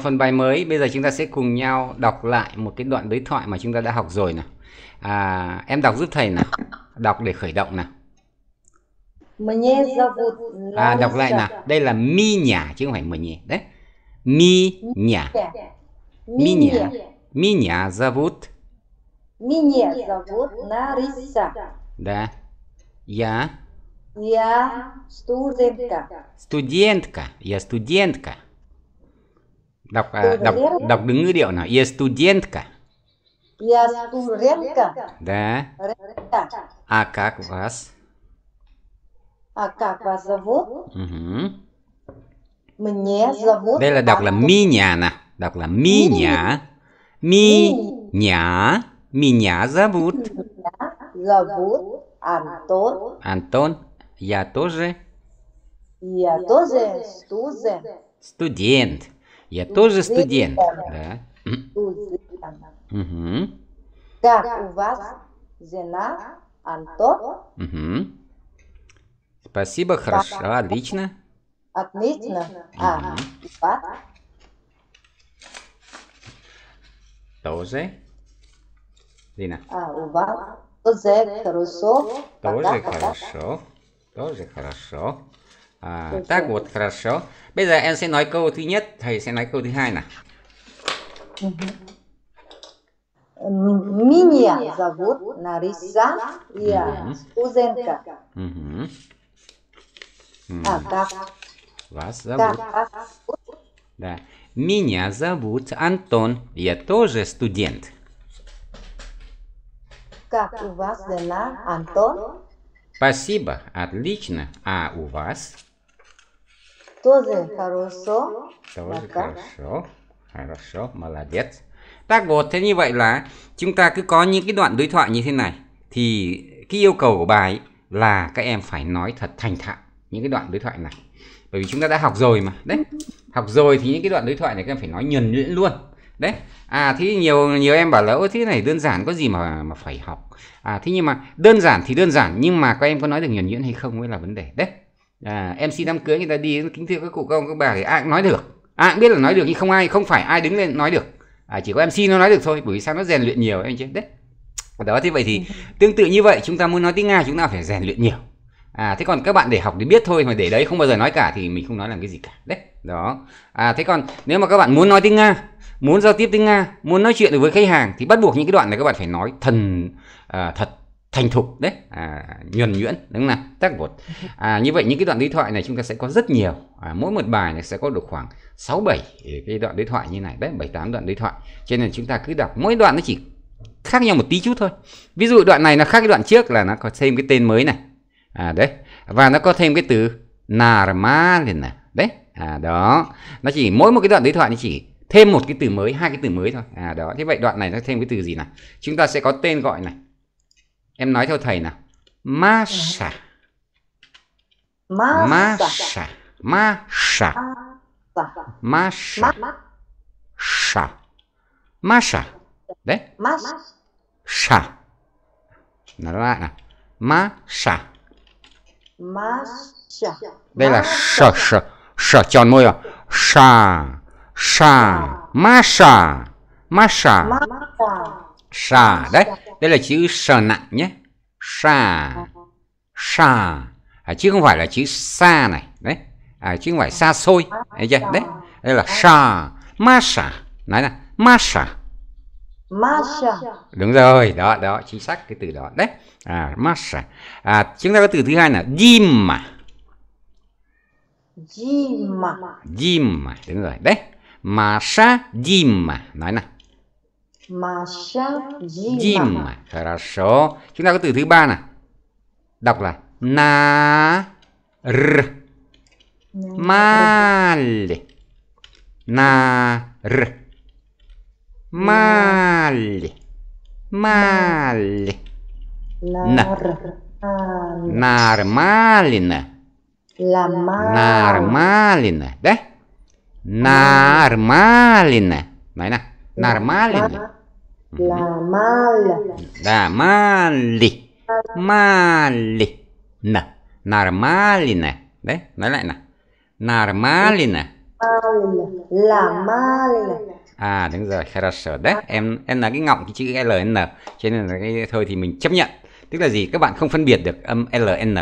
vào phần bài mới bây giờ chúng ta sẽ cùng nhau đọc lại một cái đoạn đối thoại mà chúng ta đã học rồi nè à, em đọc giúp thầy nè đọc để khởi động nè à, đọc lại nè đây là mi nhà chứ không phải mình nhỉ đấy mi nhà mi nhà mi nhà zavut Меня зовут Нариса. Да. Я. Я студентка. Студентка. Я студентка. Đọc à, đọc đọc đứng ngữ điệu nào. Estudiantka. Estudiantka. Да. А как вас? А как вас зовут? Угу. Мне зовут. Đây là đọc là mi nhà nè, đọc là mi nhà. Mi nhà, mi nhà зовут. Зовут Антон. Антон. Я тоже. Я тоже студент. Студент. Я тоже студент. Да. Угу. Как у вас жена, Антон? Угу. Спасибо, хорошо, отлично. Отлично. А, Тоже. Лина. А, у вас тоже хорошо. Тоже хорошо. Тоже хорошо à, tác một хорошо bây giờ em sẽ nói câu thứ nhất thầy sẽ nói câu thứ hai nào Меня зовут Нариса я Узенко. А как? Вас зовут? Да. Меня зовут Антон. Я тоже студент. Как у вас дела, Антон? Спасибо, отлично. А у вас? тоже хорошо. Тоже хорошо. Хорошо, молодец. Tác gột thế như vậy là chúng ta cứ có những cái đoạn đối thoại như thế này thì cái yêu cầu của bài là các em phải nói thật thành thạo những cái đoạn đối thoại này bởi vì chúng ta đã học rồi mà đấy học rồi thì những cái đoạn đối thoại này các em phải nói nhuần nhuyễn luôn đấy à thế nhiều nhiều em bảo là ôi thế này đơn giản có gì mà mà phải học à thế nhưng mà đơn giản thì đơn giản nhưng mà các em có nói được nhuần nhuyễn hay không mới là vấn đề đấy à, mc đám cưới người ta đi kính thưa các cụ các ông các bà thì ai cũng nói được ai cũng biết là nói được nhưng không ai không phải ai đứng lên nói được à, chỉ có mc nó nói được thôi bởi vì sao nó rèn luyện nhiều em chứ đấy đó thế vậy thì tương tự như vậy chúng ta muốn nói tiếng nga chúng ta phải rèn luyện nhiều à thế còn các bạn để học để biết thôi mà để đấy không bao giờ nói cả thì mình không nói làm cái gì cả đấy đó à thế còn nếu mà các bạn muốn nói tiếng nga muốn giao tiếp tiếng nga muốn nói chuyện được với khách hàng thì bắt buộc những cái đoạn này các bạn phải nói thần à, thật thành thục đấy à, nhuần nhuyễn đúng không nào tác bột à, như vậy những cái đoạn đối thoại này chúng ta sẽ có rất nhiều à, mỗi một bài này sẽ có được khoảng 6 7 cái đoạn đối thoại như này đấy 7 8 đoạn đối thoại cho nên chúng ta cứ đọc mỗi đoạn nó chỉ khác nhau một tí chút thôi ví dụ đoạn này là khác cái đoạn trước là nó có thêm cái tên mới này à đấy và nó có thêm cái từ narma lên này đấy à đó nó chỉ mỗi một cái đoạn đối thoại nó chỉ thêm một cái từ mới hai cái từ mới thôi à đó thế vậy đoạn này nó thêm cái từ gì nào chúng ta sẽ có tên gọi này Em nói theo thầy nào. Masha. Masha. Masha. Masha. Masha. Masha. Đấy. Masha. Nói lại nào. Masha. Masha. Đây là sờ sờ sờ tròn môi à. Sha. Sha. Masha. Masha. Masha. Sha. Đấy đây là chữ sờ nặng nhé sa sa à, chứ không phải là chữ xa này đấy à, chứ không phải xa xôi đấy, đấy đây là sa masa nói là masa Masha. Đúng rồi, đó, đó, chính xác cái từ đó. Đấy, à, Masha. À, chúng ta có từ thứ hai là Jimma. Jimma. Jimma, đúng rồi. Đấy, Masha Jimma. Nói nào. Дим. Хорошо. Chúng ta có từ thứ ba nè. Đọc là na r mal na r mal нормально нормально да нормально Нормально. La mala. Да, мали. Мали. На. Нормалина. Да? Nói lại nè. Нормалина. Là malina. À đúng rồi, хорошо. Đấy, em em là cái ngọng cái chữ n, Cho nên là cái thôi thì mình chấp nhận. Tức là gì? Các bạn không phân biệt được âm l n,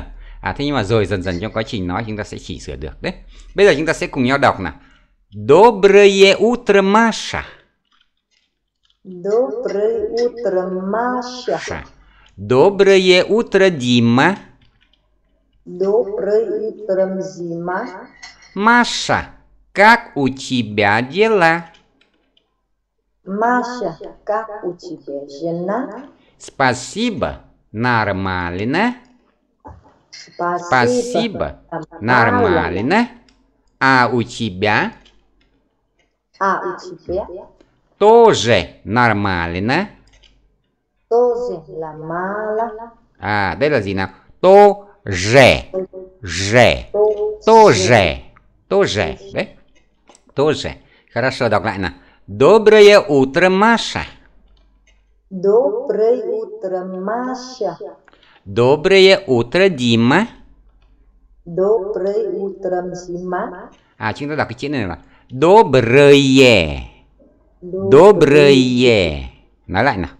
À thế nhưng mà rồi dần dần trong quá trình nói chúng ta sẽ chỉnh sửa được đấy. Bây giờ chúng ta sẽ cùng nhau đọc nào. Доброе утро, Маша. Доброе утро, Маша. Ша. Доброе утро, Дима. Доброе утро, Зима. Маша, как у тебя дела? Маша, как у тебя жена? Спасибо, нормально. Спасибо, Спасибо. нормально. А у тебя? А у тебя? Тоже нормально. Тоже нормально. À, đây là тоже, nào? Tô Тоже. Rẻ. Tô Хорошо, đọc Доброе утро, Маша. Доброе утро, Маша. Доброе утро, Дима. Доброе утро, Дима. А, chúng ta đọc cái chữ Доброе. Доброе. Nói lại nào.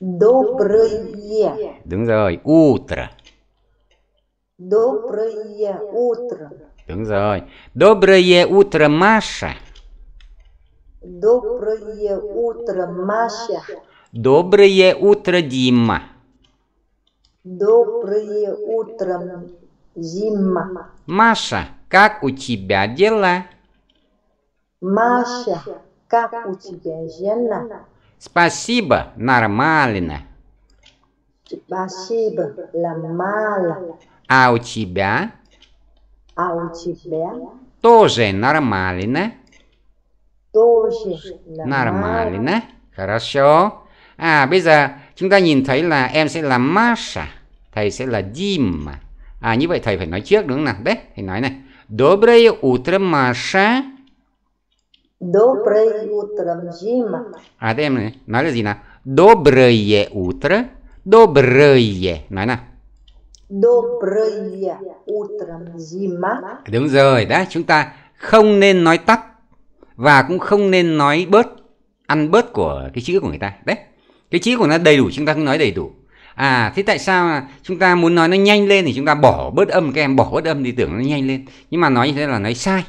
Доброе. Đúng rồi. Утро. Доброе утро. Đúng rồi. Доброе утро, Маша. Доброе утро, Маша. Доброе утро, Дима. Доброе утро, Дима. Маша, как у тебя дела? Маша, как у тебя жена? Спасибо, нормально. Спасибо, нормально. А у тебя? А у тебя? Тоже нормально. Тоже нормально. Хорошо. А, bây giờ chúng ta nhìn thấy là em sẽ là Masha, thầy sẽ là Dim. À như vậy thầy phải nói trước đúng không nào? Đấy, thầy nói này. Доброе утро, Маша. Доброе утро, Дима. À thế em này, nói là gì nào? Доброе утро. Доброе. Nói nào. Доброе утро, Дима. Đúng rồi, đấy, chúng ta không nên nói tắt và cũng không nên nói bớt ăn bớt của cái chữ của người ta đấy cái chữ của nó đầy đủ chúng ta cứ nói đầy đủ à thế tại sao chúng ta muốn nói nó nhanh lên thì chúng ta bỏ bớt âm các em bỏ bớt âm thì tưởng nó nhanh lên nhưng mà nói như thế là nói sai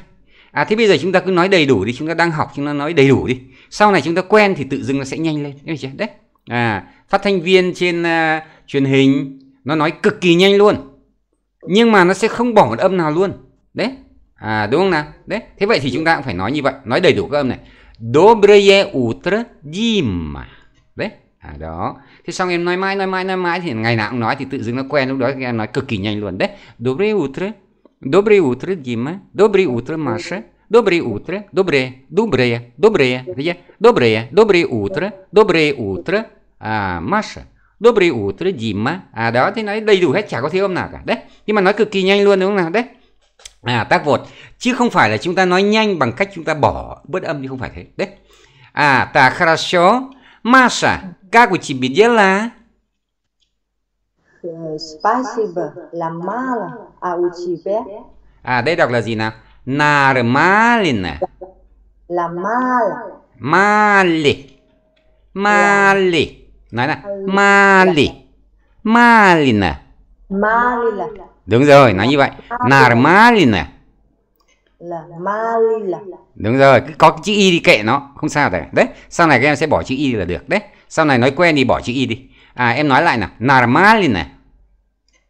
à thế bây giờ chúng ta cứ nói đầy đủ đi chúng ta đang học chúng ta nói đầy đủ đi sau này chúng ta quen thì tự dưng nó sẽ nhanh lên đấy, đấy. à phát thanh viên trên uh, truyền hình nó nói cực kỳ nhanh luôn nhưng mà nó sẽ không bỏ một âm nào luôn đấy à đúng không nào đấy thế vậy thì chúng ta cũng phải nói như vậy nói đầy đủ các âm này Dobroye utro dima đấy à đó thế xong em nói mãi nói mãi nói mãi thì ngày nào cũng nói thì tự dưng nó quen lúc đó em nói cực kỳ nhanh luôn đấy Dobroye utro Доброе утро, Дима. Доброе утро, Маша. Доброе утро. Доброе. Доброе. Доброе. Доброе. Доброе утро. Доброе утро. À, Masha. Доброе утро, Дима. À, đó, thế nói đầy đủ hết, chả có thiếu âm nào cả. Đấy, nhưng mà nói cực kỳ nhanh luôn đúng không nào? Đấy. À, tác vột. Chứ không phải là chúng ta nói nhanh bằng cách chúng ta bỏ bớt âm thì không phải thế. Đấy. À, ta хорошо. Маша, как у тебя дела? Спасибо, euh, là mala а у тебя. À đây đọc là gì nào? Нормально. là mala. Mali. Mali. Nói là Mali. Malina. Malila. Đúng rồi, nói như vậy. Normalina. Là Malila. Đúng rồi, có chữ Y đi kệ nó, không sao cả. Đấy, sau này các em sẽ bỏ chữ Y là được. Đấy, sau này nói quen thì bỏ chữ Y đi. à em nói lại nào нормально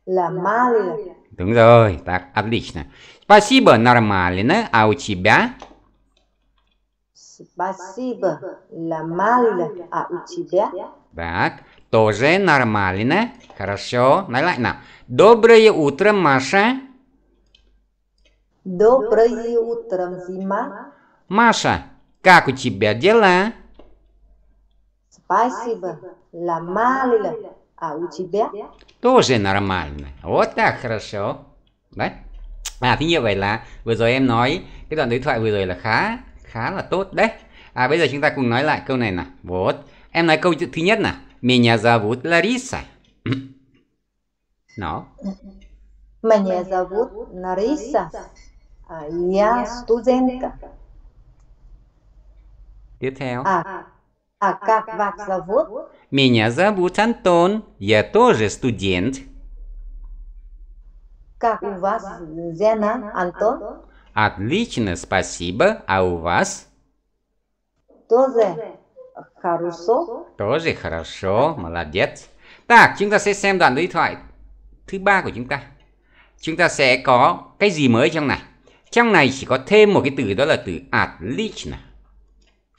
là Malina. Đúng rồi, так, отлично. Спасибо, нормально. А у тебя? Спасибо, нормально. А у тебя? Так, тоже нормально. Хорошо, нормально. Доброе утро, Маша. Доброе утро, Зима. Маша, как у тебя дела? Спасибо. Ламалила. А у тебя? Тоже нормально. Вот так хорошо. Đấy. À thế như vậy là vừa rồi em nói cái đoạn đối thoại vừa rồi là khá khá là tốt đấy. À bây giờ chúng ta cùng nói lại câu này nào. Вот. Em nói câu thứ nhất nào. Меня зовут Лариса. Nó. Меня зовут Лариса. Я студентка. Tiếp theo. À, à. А, а как вас зовут? Меня зовут Антон. Я тоже студент. Как у вас зена, Антон? Отлично, спасибо. А у вас? Тоже хорошо. Тоже хорошо, молодец. Так, chúng ta sẽ xem đoạn đối thoại thứ ba của chúng ta. Chúng ta sẽ có cái gì mới trong này? Trong này chỉ có thêm một cái từ đó là từ отлично.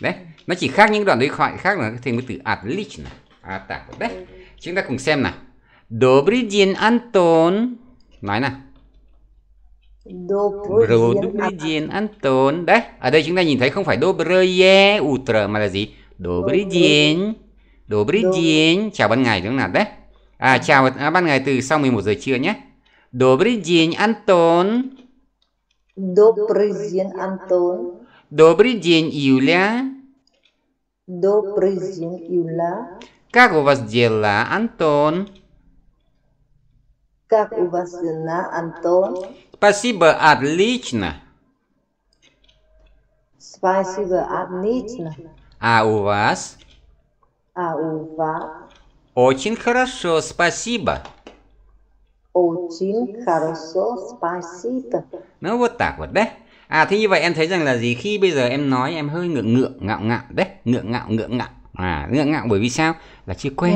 Đấy, nó chỉ khác những đoạn đối thoại khác là thêm cái từ отлично à tả đấy chúng ta cùng xem nào Добрый день, Anton. Nói nào. Добрый день, Anton. Đấy, ở đây chúng ta nhìn thấy không phải Dobroye утро mà là gì? Добрый день. Добрый день. Chào ban ngày đúng không nào? Đấy. À, chào à, ban ngày từ sau 11 giờ trưa nhé. Добрый день, Anton. Добрый день, Anton. Добрый день, Юля. Добрый день, Юля. Как у вас дела, Антон? Как у вас дела, Антон? Спасибо, отлично. Спасибо, отлично. А у вас? А у вас? Очень хорошо, спасибо. Очень хорошо, спасибо. Ну вот так вот, да? à thế như vậy em thấy rằng là gì khi bây giờ em nói em hơi ngượng ngượng ngạo ngạo đấy ngượng ngạo ngượng ngạo à ngượng ngạo bởi vì sao là chưa quen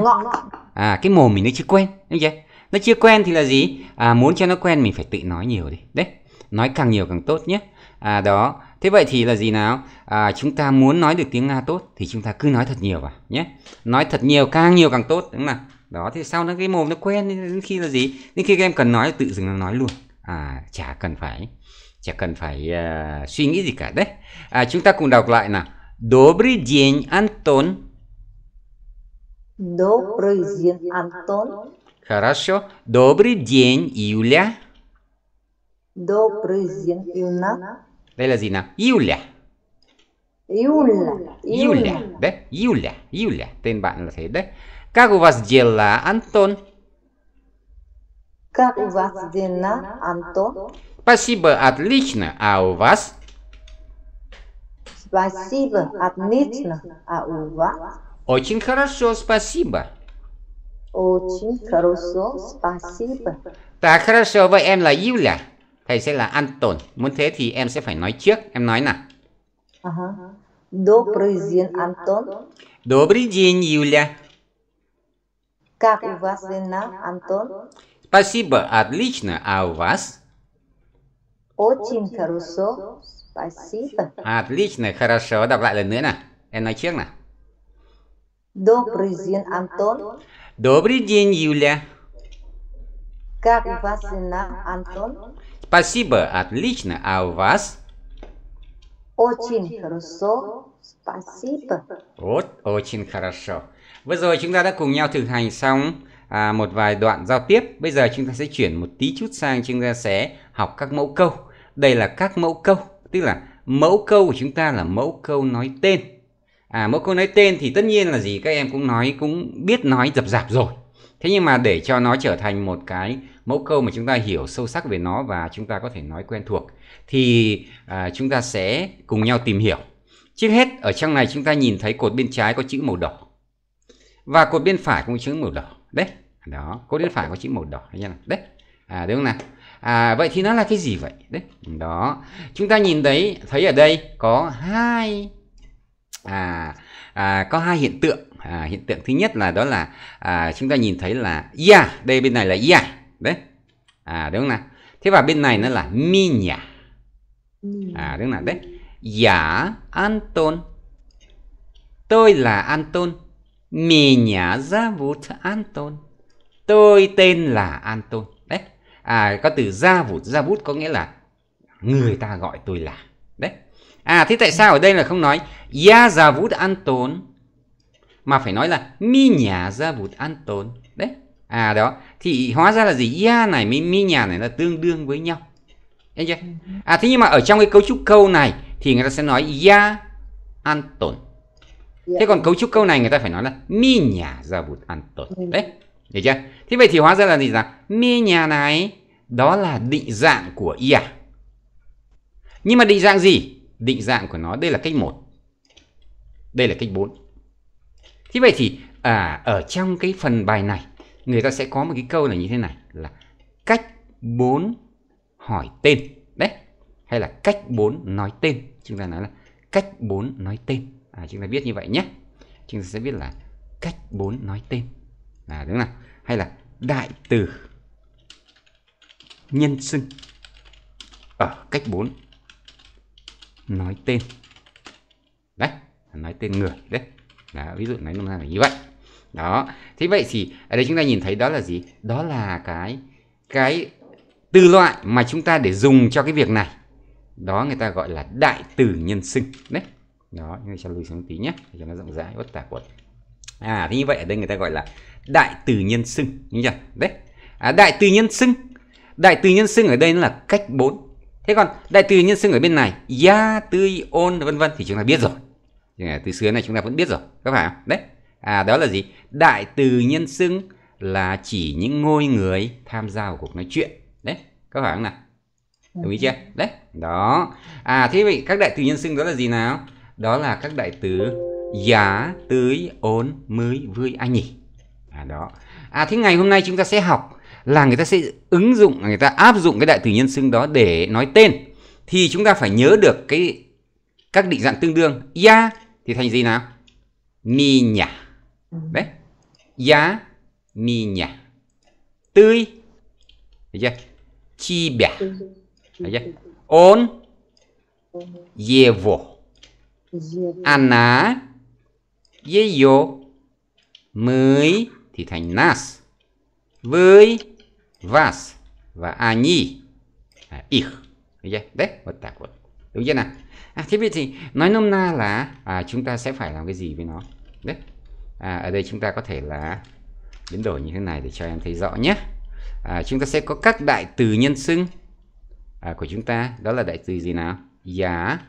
à cái mồm mình nó chưa quen đúng chưa nó chưa quen thì là gì à muốn cho nó quen mình phải tự nói nhiều đi đấy nói càng nhiều càng tốt nhé à đó thế vậy thì là gì nào à, chúng ta muốn nói được tiếng nga tốt thì chúng ta cứ nói thật nhiều vào nhé nói thật nhiều càng nhiều càng tốt đúng không nào đó thì sau nó cái mồm nó quen đến khi là gì đến khi các em cần nói tự dừng nó nói luôn à chả cần phải chả cần phải uh, suy nghĩ gì cả đấy à, chúng ta cùng đọc lại nào Добрый день, Антон. Добрый день, Антон. Хорошо. Добрый день, Юля. Добрый день, Юна. Đây là gì nào? Юля. Юля. Юля. Đấy, Юля, Юля. Tên bạn là thế đấy. Как у вас дела, Антон? Как у вас дела, Антон? Спасибо, отлично. А у вас? Спасибо, отлично. А у вас? Очень хорошо, спасибо. Очень хорошо, спасибо. Так хорошо, вы em là Yulia. Thầy sẽ là Anton. Muốn thế thì em sẽ phải nói trước. Em nói nào. Добрый день, Антон. Добрый день, Юля. Как у вас дела, Антон? Спасибо, отлично. А у вас? Очень хорошо, спасибо. Отлично, хорошо, давай lần nữa nè. Em nói Добрый день, Антон. Добрый день, Юля. Как вас дела, Антон? Спасибо, отлично. А у вас? Очень хорошо, спасибо. Вот, очень хорошо. Vừa rồi chúng ta đã cùng nhau thực hành xong à, một vài đoạn giao tiếp. Bây giờ chúng ta sẽ chuyển một tí chút sang chúng ta sẽ học các mẫu câu. Đây là các mẫu câu, tức là mẫu câu của chúng ta là mẫu câu nói tên. À, mẫu câu nói tên thì tất nhiên là gì các em cũng nói cũng biết nói dập dạp rồi. Thế nhưng mà để cho nó trở thành một cái mẫu câu mà chúng ta hiểu sâu sắc về nó và chúng ta có thể nói quen thuộc thì à, chúng ta sẽ cùng nhau tìm hiểu. Trước hết ở trong này chúng ta nhìn thấy cột bên trái có chữ màu đỏ và cột bên phải cũng chữ màu đỏ đấy đó cô bên phải có chữ màu đỏ đấy nha đấy à, đúng không nào à, vậy thì nó là cái gì vậy đấy đó chúng ta nhìn thấy thấy ở đây có hai à, à có hai hiện tượng à, hiện tượng thứ nhất là đó là à, chúng ta nhìn thấy là ia đây bên này là ia đấy à đúng không nào thế và bên này nó là mi nhả ừ. à đúng không nào đấy giả anton tôi là anton Меня зовут Anton. Tôi tên là Anton. Đấy. À có từ ra vụt, ra vút có nghĩa là người ta gọi tôi là. Đấy. À thế tại sao ở đây là không nói Ya ra vút Anton mà phải nói là mi nhà ra vụt Anton. Đấy. À đó, thì hóa ra là gì? Ya này mi mi nhà này là tương đương với nhau. anh chưa? À thế nhưng mà ở trong cái cấu trúc câu này thì người ta sẽ nói ya Anton. Dạ. Thế còn cấu trúc câu này người ta phải nói là mi nhà ra bụt ăn tột. Ừ. Đấy, được chưa? Thế vậy thì hóa ra là gì nào? Mi nhà này đó là định dạng của y à. Nhưng mà định dạng gì? Định dạng của nó đây là cách 1. Đây là cách 4. Thế vậy thì à, ở trong cái phần bài này người ta sẽ có một cái câu là như thế này là cách 4 hỏi tên. Đấy, hay là cách 4 nói tên. Chúng ta nói là cách 4 nói tên à, chúng ta viết như vậy nhé chúng ta sẽ viết là cách 4 nói tên là đúng không hay là đại từ nhân xưng ở cách 4 nói tên đấy nói tên người đấy đó, ví dụ nói nôm na là như vậy đó thế vậy thì ở đây chúng ta nhìn thấy đó là gì đó là cái cái từ loại mà chúng ta để dùng cho cái việc này đó người ta gọi là đại từ nhân xưng đấy đó chúng ta sẽ lùi xuống tí nhé để cho nó rộng rãi bất tả quật à thế như vậy ở đây người ta gọi là đại từ nhân xưng đúng chưa đấy à, đại từ nhân xưng đại từ nhân xưng ở đây là cách 4 thế còn đại từ nhân xưng ở bên này ya tươi ôn vân vân thì chúng ta biết rồi từ xưa này chúng ta vẫn biết rồi các bạn đấy à đó là gì đại từ nhân xưng là chỉ những ngôi người tham gia vào cuộc nói chuyện đấy các bạn nào đồng ý chưa ừ. đấy đó à thế vậy các đại từ nhân xưng đó là gì nào đó là các đại từ giá tưới ốn mới vui anh nhỉ à đó à thế ngày hôm nay chúng ta sẽ học là người ta sẽ ứng dụng người ta áp dụng cái đại từ nhân xưng đó để nói tên thì chúng ta phải nhớ được cái các định dạng tương đương ya thì thành gì nào mi nhả đấy giá mi nhả tươi thấy chưa chi bẻ thấy chưa ốn dê vổ Anna Yeyo Mới thì thành nas Với Vas Và ani à, Ich Được chưa? Đấy, một tạc vật Đúng chưa nào? À, thế vậy thì nói nôm na là à, chúng ta sẽ phải làm cái gì với nó Đấy à, Ở đây chúng ta có thể là biến đổi như thế này để cho em thấy rõ nhé à, Chúng ta sẽ có các đại từ nhân xưng à, của chúng ta Đó là đại từ gì nào? Giá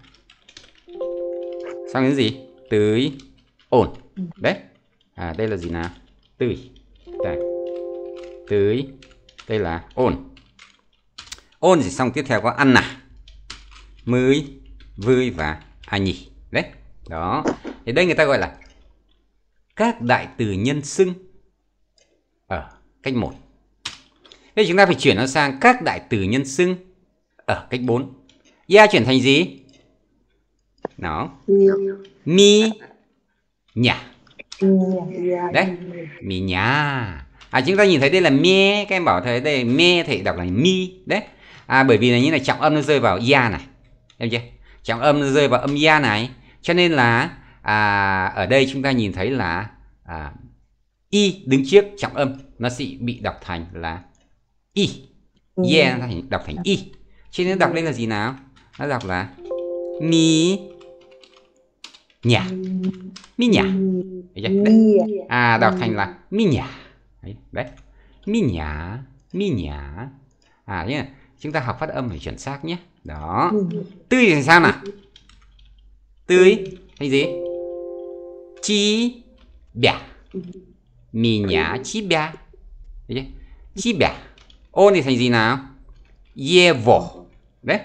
sang đến gì tưới ổn ừ. đấy à đây là gì nào tưới đây. tưới đây là ổn ổn gì xong tiếp theo có ăn nà mới vui và anh à nhỉ đấy đó thì đây người ta gọi là các đại từ nhân xưng ở cách 1 Thế chúng ta phải chuyển nó sang các đại từ nhân xưng ở cách 4 Ya chuyển thành gì? nó ừ. Mi. Nhà. Ừ, dạ. Đấy. Mi nhà. À, chúng ta nhìn thấy đây là mê. Các em bảo thấy đây mê thì đọc là mi. Đấy. À, bởi vì là như này trọng âm nó rơi vào ya này. Em chưa? Trọng âm nó rơi vào âm ya này. Cho nên là à, ở đây chúng ta nhìn thấy là à, y đứng trước trọng âm nó sẽ bị đọc thành là y. Ừ. Yeah, đọc thành y. Cho nên đọc lên là gì nào? Nó đọc là mi nhà mi nhà đấy. à đọc thành là mi nhà đấy, đấy. mi nhà mi nhà à nhé chúng ta học phát âm phải chuẩn xác nhé đó tươi thì sao nào tươi hay gì chi bia mi nhà chi bia chi bia ô thì thành gì nào ye vổ đấy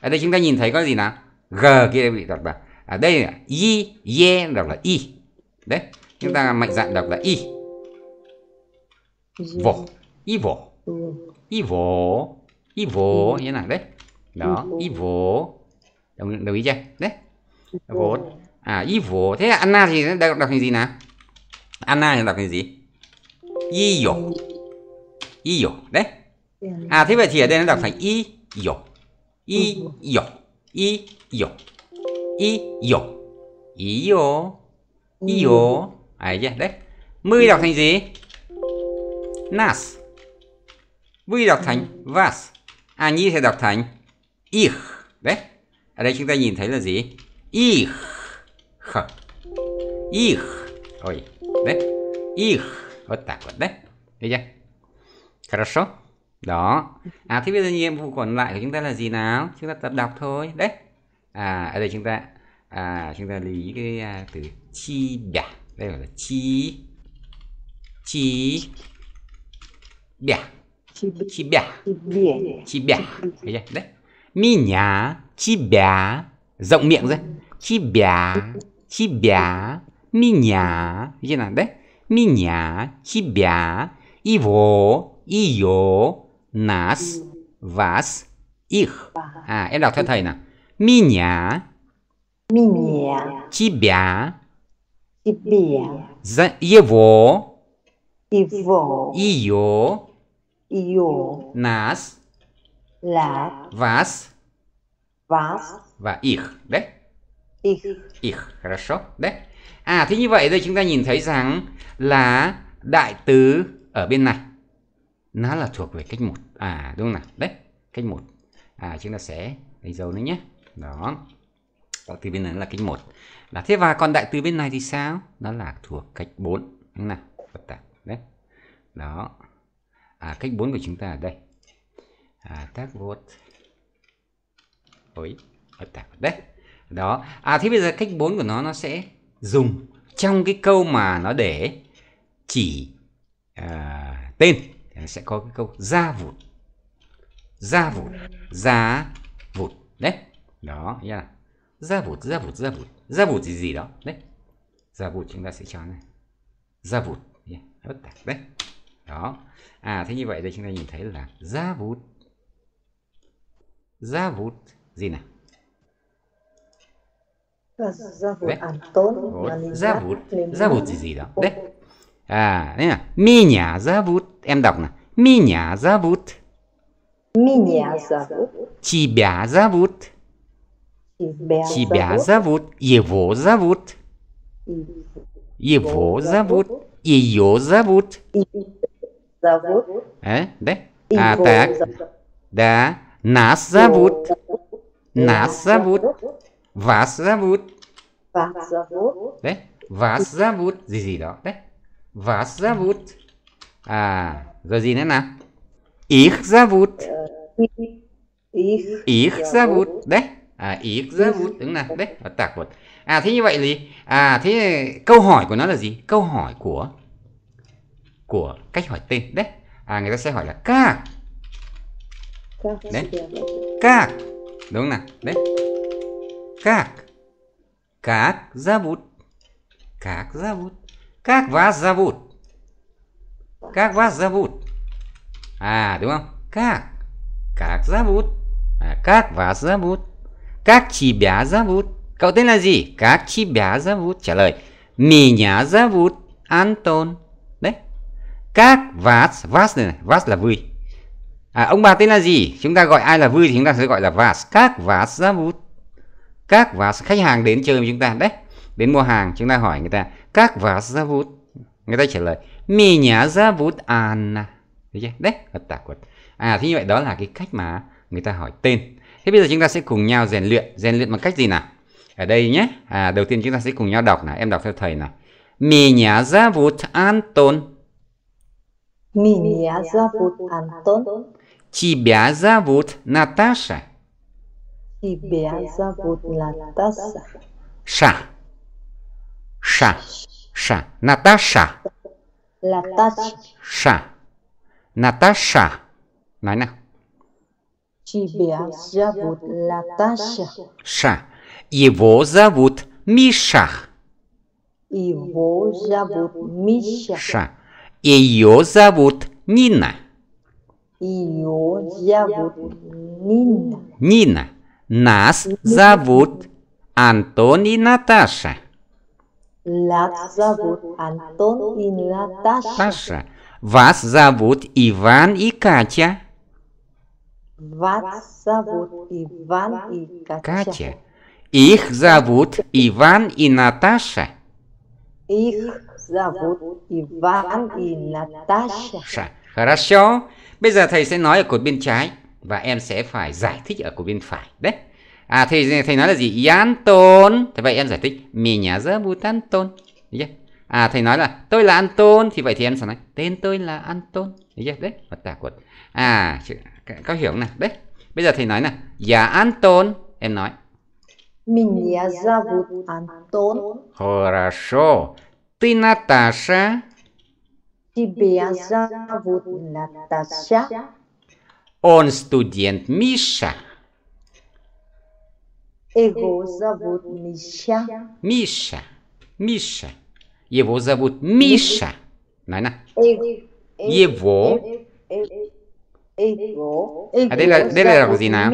ở đây chúng ta nhìn thấy có gì nào g kia bị đọc vào ở đây là y ye đọc là y đấy chúng ta mạnh dạn đọc là y vỗ y vỗ y vỗ y vỗ như thế nào đấy đó y vỗ đồng, đồng ý chưa đấy vỗ à y vỗ thế là anna thì đọc, đọc hình gì nào anna thì đọc hình gì y vỏ y vỏ đấy à thế vậy thì ở đây nó đọc thành y vỏ y vỏ y vỏ Iyo Iyo Iyo Đấy chứ. Đấy Mươi đọc thành gì Nas Vui đọc thành vas À nhi thì đọc thành Ich Đấy Ở đây chúng ta nhìn thấy là gì Ich Ich Ôi Đấy Ich Вот так вот, да? Được chưa? Хорошо. Đó. À, thế bây giờ nhiệm vụ còn lại của chúng ta là gì nào? Chúng ta tập đọc thôi. Đấy à, ở đây chúng ta à, chúng ta lưu ý cái à, từ chi bia đây gọi là chi chi bia chi bia chi bia thấy chưa đấy mi nhà chi bia rộng miệng ra chi bia chi bia mi nhà thấy nào đấy mi nhà chi bia y vô y yo nas vas ich à em đọc theo thầy nào Меня. Меня. Тебя. Тебя. За его. Его. Ее. Ее. Нас. Là. Вас. Вас. Và их. Đấy. Ich. Ich. Хорошо. Đấy. À, thế như vậy đây chúng ta nhìn thấy rằng là đại tứ ở bên này nó là thuộc về cách một à đúng không nào đấy cách một à chúng ta sẽ đánh dấu nó nhé đó ở từ bên này là cách một. là thế và còn đại từ bên này thì sao nó là thuộc cách 4 đúng nào phức tạp đấy đó à, cách 4 của chúng ta ở đây à, tác vốt ối phức tạp đấy đó à thế bây giờ cách 4 của nó nó sẽ dùng trong cái câu mà nó để chỉ à, tên sẽ có cái câu ra vụt ra vụt giá vụt đấy đó nha yeah. ra vụt ra vụt ra vụt ra vụt gì gì đó đấy ra vụt chúng ta sẽ cho này ra vụt yeah. Dạ, bất tạc đấy đó à thế như vậy đây chúng ta nhìn thấy là ra vụt ra vụt gì nè, nào Zavut Zavut gì gì đó Đấy À đấy là Mi nhà Zavut Em đọc nè Mi nhà Zavut Mi nhà Zavut Chị bia Zavut Тебя зовут, его зовут. Его зовут, ее зовут. Зовут. Э, а, да? А, так. Да. Нас зовут. Нас зовут. Вас зовут. Вас зовут. Да? Вас зовут. Gì да, Вас зовут. а, rồi gì Их зовут. Э, их. зовут. да. à, ít ừ. rất đúng là đấy và tạc vật à thế như vậy gì à thế câu hỏi của nó là gì câu hỏi của của cách hỏi tên đấy à người ta sẽ hỏi là các đấy các đúng là đấy các các ra bút các ra bút các вас зовут? Как вас зовут? À đúng không? Как? Как зовут? À, как вас зовут? Các chi bé vút Cậu tên là gì? Các chi bé vút Trả lời. Mì nhá vút Anton. Đấy. Các vas. Vas này này. là vui. À, ông bà tên là gì? Chúng ta gọi ai là vui thì chúng ta sẽ gọi là vas. Các vas vút, Các vas. Khách hàng đến chơi với chúng ta. Đấy. Đến mua hàng chúng ta hỏi người ta. Các vas vút Người ta trả lời. Mì nhá vút Anna. Đấy, thật tả À thế như vậy đó là cái cách mà người ta hỏi tên thế bây giờ chúng ta sẽ cùng nhau rèn luyện rèn luyện bằng cách gì nào ở đây nhé à, đầu tiên chúng ta sẽ cùng nhau đọc nào em đọc theo thầy nào Меня зовут Антон. Меня зовут Антон. Тебя зовут Наташа. Тебя зовут Наташа. Ша. Ша. Ша. Наташа. Natasha. Ша. Natasha. Nói nào. Тебя зовут Латаша. Ша. Его зовут Миша. Его зовут Миша. Ша. Ее зовут Нина. Ее зовут Нина. Нина. Нас зовут Антон и Наташа. Нас зовут Антон и Наташа. Наташа. Вас зовут Иван и Катя. Вас зовут Иван и Катя. Катя. Их зовут Иван и Наташа. Их зовут Иван и Наташа. Хорошо. Bây giờ thầy sẽ nói ở cột bên trái và em sẽ phải giải thích ở cột bên phải. Đấy. À thầy thầy nói là gì? Anton. Thế vậy em giải thích Меня зовут Антон. Yeah. À thầy nói là tôi là Anton thì vậy thì em sẽ nói tên tôi là Anton. Yeah, đấy, vật tả cột. À các hiểu này đấy bây giờ thầy nói này giả Anton em nói Меня зовут Антон. Хорошо. Ты Наташа. Тебя зовут Наташа. Он студент Миша. Его зовут Миша. Миша. Миша. Его зовут Миша. Найна. Его. À, đây là đây là đọc gì nào?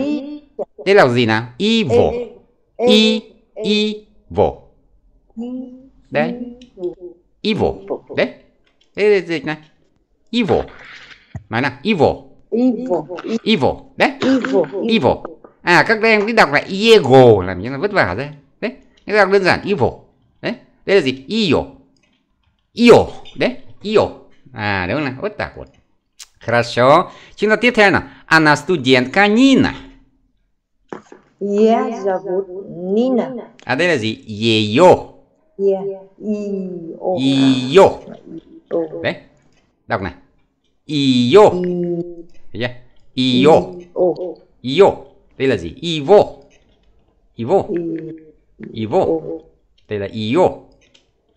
Đây là đọc gì nào? Evil. E evil. Đấy. Evil. Đấy. Đây là dịch này. Evil. Nói nào, evil. Evil. Evil. Đấy. Evil. À các em cứ đọc lại Iego làm như là vất vả ra. Đấy. Các đọc đơn giản evil. Đấy. Đây là gì? Io. Io. Đấy. Io. À đúng là vất vả quá Хорошо. Чинатитена, она студентка Нина. Я зовут Нина. А дальше ее. Ее. Да? Так, на. Ее. Я. Ее. Ее. Дальше его. Его. Его. Дальше ее.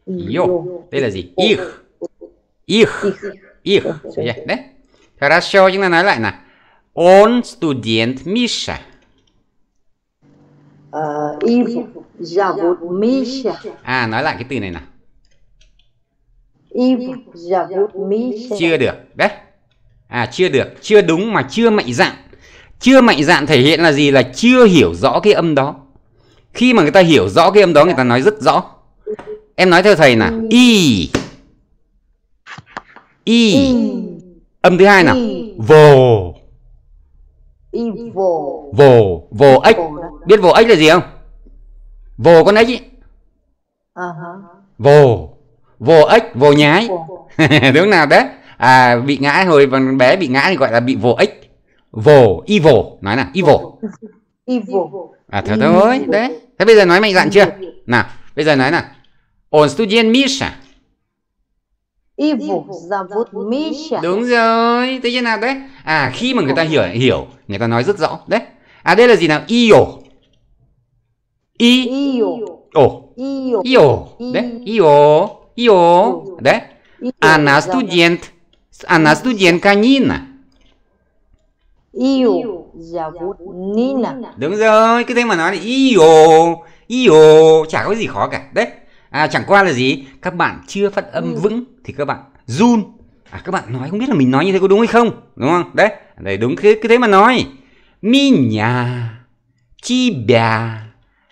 Ее. Дальше их. Их. Их. Я. Да? Хорошо, chúng ta nói lại nè. Он студент Миша. Uh, его зовут Миша. À, nói lại cái từ này nè. Его зовут Миша. Chưa được, đấy. À, chưa được, chưa đúng mà chưa mạnh dạn. Chưa mạnh dạn thể hiện là gì? Là chưa hiểu rõ cái âm đó. Khi mà người ta hiểu rõ cái âm đó, người ta nói rất rõ. Em nói theo thầy nè. Y. Y. y âm thứ hai nào vồ vồ vồ vồ ếch biết vồ ếch là gì không vồ con ếch ý vồ vồ ếch vồ nhái đúng nào đấy à bị ngã hồi còn bé bị ngã thì gọi là bị vồ ếch vồ y vồ nói nào y vồ à thôi thôi đấy thế bây giờ nói mạnh dạn chưa nào bây giờ nói nào on studien misha Ivu zavut misha. Đúng rồi. Thế như nào đấy? À khi mà người ta hiểu hiểu, người ta nói rất rõ. Đấy. À đây là gì nào? Iyo. I. Iyo. Oh. Iyo. Iyo. Đấy. Iyo. Iyo. Đấy. Anna student Anna student Нина. Iyo zavut Nina. Đúng rồi. Cứ thế mà nói là Iyo. Iyo. Chả có gì khó cả. Đấy à, chẳng qua là gì các bạn chưa phát âm ừ. vững thì các bạn run à, các bạn nói không biết là mình nói như thế có đúng hay không đúng không đấy đấy đúng thế cứ thế mà nói mi nhà chi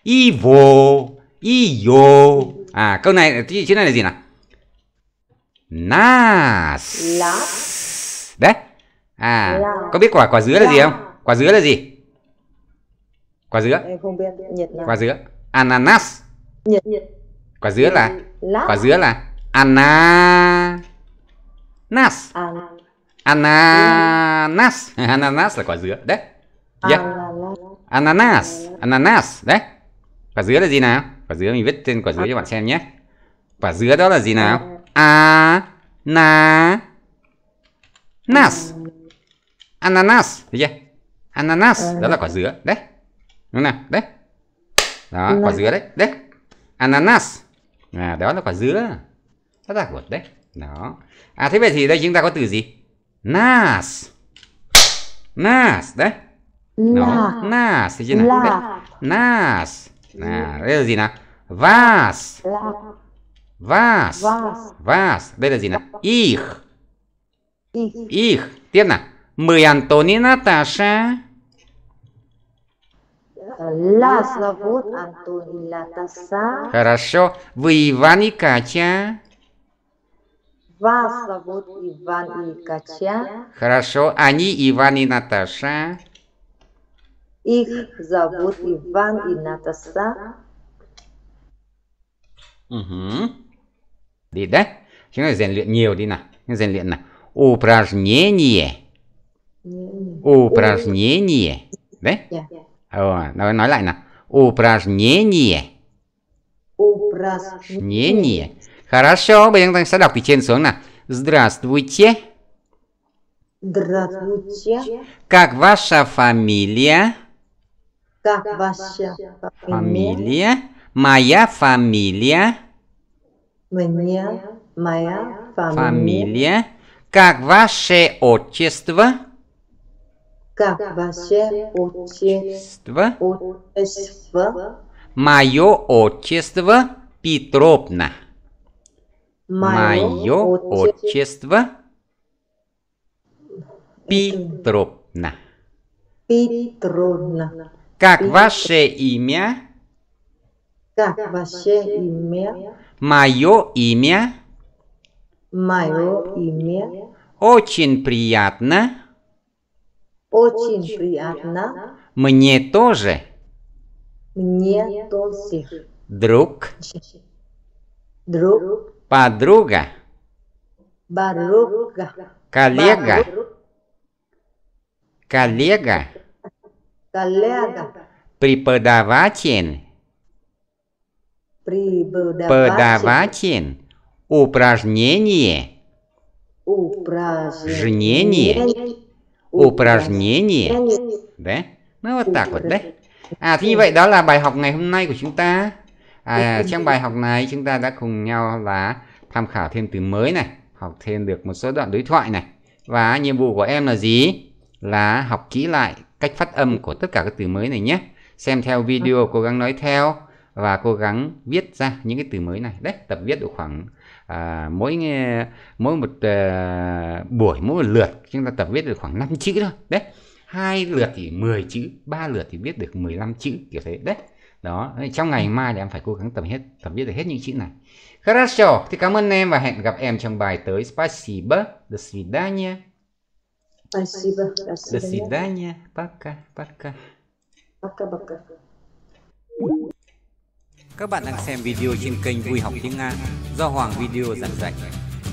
y vô y ее à câu này chữ này là gì nào nas đấy à có biết quả quả dứa là gì không quả dứa là gì quả dứa không biết quả dứa ananas nhiệt nhiệt quả dứa là quả dứa là ananas ananas ananas là quả dứa đấy yeah. Dạ. ananas ananas đấy quả dứa là gì nào quả dứa mình viết trên quả dứa cho bạn xem nhé quả dứa đó là gì nào a na nas ananas thấy chưa ananas đó là quả dứa đấy đúng nào đấy đó quả dứa đấy đấy ananas à, đó là quả dứa rất là ruột đấy đó à thế vậy thì đây chúng ta có từ gì nas nas đấy nó nas thế chứ nào đấy. nas à đây là gì nào vas vas vas đây là gì nào ich ich tiếp nào mười Antonina Natasha La зовут Антон la таса. Хорошо. Вы Иван и Катя? Вас зовут Иван и Катя. Хорошо. Они Иван и Наташа. Их зовут Иван и Наташа. Угу. Đi đấy. Chúng ta rèn luyện nhiều đi nào. Rèn luyện nào. Упражнение. Упражнение. Đấy. Yeah. О, давай, nói lại nào. Упражнение. Упражнение. Хорошо, bây giờ sẽ đọc từ trên xuống nào. Здравствуйте. Здравствуйте. Как ваша фамилия? Как ваша фамилия? Моя фамилия. Мне моя фамилия. фамилия. Как ваше отчество? как ваше отчество? отчество? Мое отчество Петровна. Мое отчество Петровна. Петровна. Как ваше имя? Как ваше имя? Мое имя. Мое имя. Очень приятно. Очень, приятно. Мне тоже. Мне тоже. Друг. Друг. Подруга. Подруга. Коллега. Коллега. Коллега. Преподаватель. Преподаватель. Упражнение. Упражнение. упражнение. Đấy, nó вот так вот đấy. À, thế như vậy đó là bài học ngày hôm nay của chúng ta. À, trong bài học này chúng ta đã cùng nhau là tham khảo thêm từ mới này, học thêm được một số đoạn đối thoại này. Và nhiệm vụ của em là gì? Là học kỹ lại cách phát âm của tất cả các từ mới này nhé. Xem theo video, cố gắng nói theo và cố gắng viết ra những cái từ mới này. Đấy, tập viết được khoảng à, mỗi mỗi một à, buổi mỗi một lượt chúng ta tập viết được khoảng 5 chữ thôi đấy hai lượt thì 10 chữ ba lượt thì viết được 15 chữ kiểu thế đấy đó trong ngày ừ. mai thì em phải cố gắng tập hết tập viết được hết những chữ này Хорошо, thì cảm ơn em và hẹn gặp em trong bài tới. Спасибо, до свидания. Спасибо, до свидания. До свидания, пока, пока. Пока, пока. Các bạn đang xem video trên kênh Vui học tiếng Nga do Hoàng Video giảng dạy.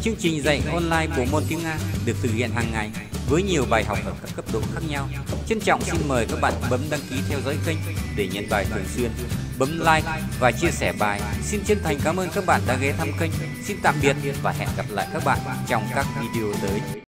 Chương trình dạy online bộ môn tiếng Nga được thực hiện hàng ngày với nhiều bài học ở các cấp độ khác nhau. Trân trọng xin mời các bạn bấm đăng ký theo dõi kênh để nhận bài thường xuyên, bấm like và chia sẻ bài. Xin chân thành cảm ơn các bạn đã ghé thăm kênh. Xin tạm biệt và hẹn gặp lại các bạn trong các video tới.